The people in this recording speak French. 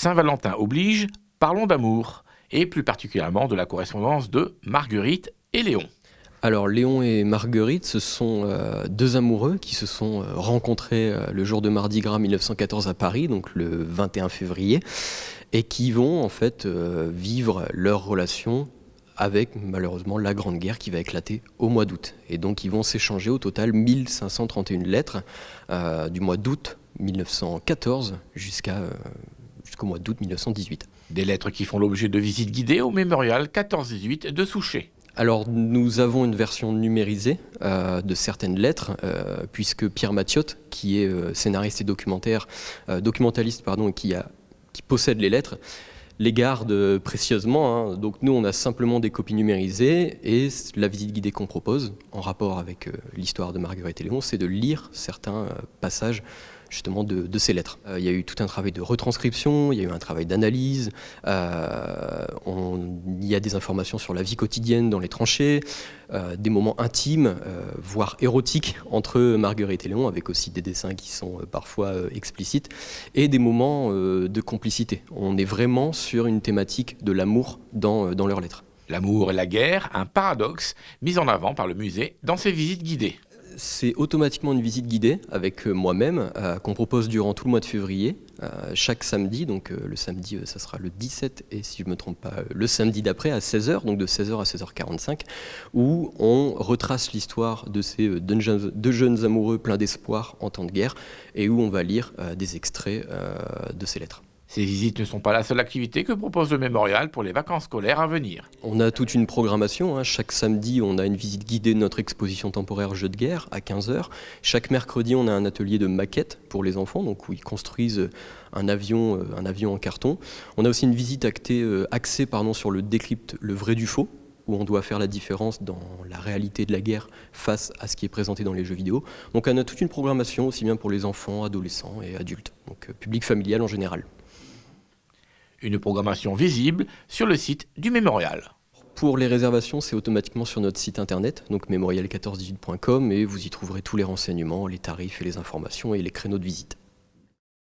Saint-Valentin oblige, parlons d'amour, et plus particulièrement de la correspondance de Marguerite et Léon. Alors Léon et Marguerite, ce sont euh, deux amoureux qui se sont euh, rencontrés euh, le jour de Mardi Gras 1914 à Paris, donc le 21 février, et qui vont en fait vivre leur relation avec malheureusement la Grande Guerre qui va éclater au mois d'août. Et donc ils vont s'échanger au total 1531 lettres du mois d'août 1914 jusqu'à au mois d'août 1918. Des lettres qui font l'objet de visites guidées au mémorial 14-18 de Souchet. Alors nous avons une version numérisée euh, de certaines lettres, euh, puisque Pierre Mathiotte, qui est euh, scénariste et documentaire, documentaliste pardon, qui, a, qui possède les lettres, les garde précieusement. Hein. Donc nous, on a simplement des copies numérisées et la visite guidée qu'on propose, en rapport avec l'histoire de Marguerite et Léon, c'est de lire certains passages justement de, ces lettres. Euh, il y a eu tout un travail de retranscription, il y a eu un travail d'analyse, euh, on, il y a des informations sur la vie quotidienne dans les tranchées, euh, des moments intimes, voire érotiques entre Marguerite et Léon, avec aussi des dessins qui sont parfois explicites, et des moments de complicité. On est vraiment sur une thématique de l'amour dans, dans leurs lettres. L'amour et la guerre, un paradoxe mis en avant par le musée dans ses visites guidées c'est automatiquement une visite guidée avec euh, moi-même euh, qu'on propose durant tout le mois de février, euh, chaque samedi. Donc le samedi, ça sera le 17 et si je ne me trompe pas, le samedi d'après à 16h, donc de 16h à 16h45, où on retrace l'histoire de ces jeunes, deux jeunes amoureux pleins d'espoir en temps de guerre et où on va lire des extraits de ces lettres. Ces visites ne sont pas la seule activité que propose le mémorial pour les vacances scolaires à venir. On a toute une programmation. Hein. Chaque samedi, on a une visite guidée de notre exposition temporaire Jeux de guerre à 15h. Chaque mercredi, on a un atelier de maquettes pour les enfants, donc où ils construisent un avion, euh, un avion en carton. On a aussi une visite actée, euh, axée pardon, sur le décrypte le vrai du faux, où on doit faire la différence dans la réalité de la guerre face à ce qui est présenté dans les jeux vidéo. Donc on a toute une programmation aussi bien pour les enfants, adolescents et adultes, donc euh, public familial en général. Une programmation visible sur le site du mémorial. Pour les réservations, c'est automatiquement sur notre site internet, donc mémorial1418.com, et vous y trouverez tous les renseignements, les tarifs et les informations et les créneaux de visite.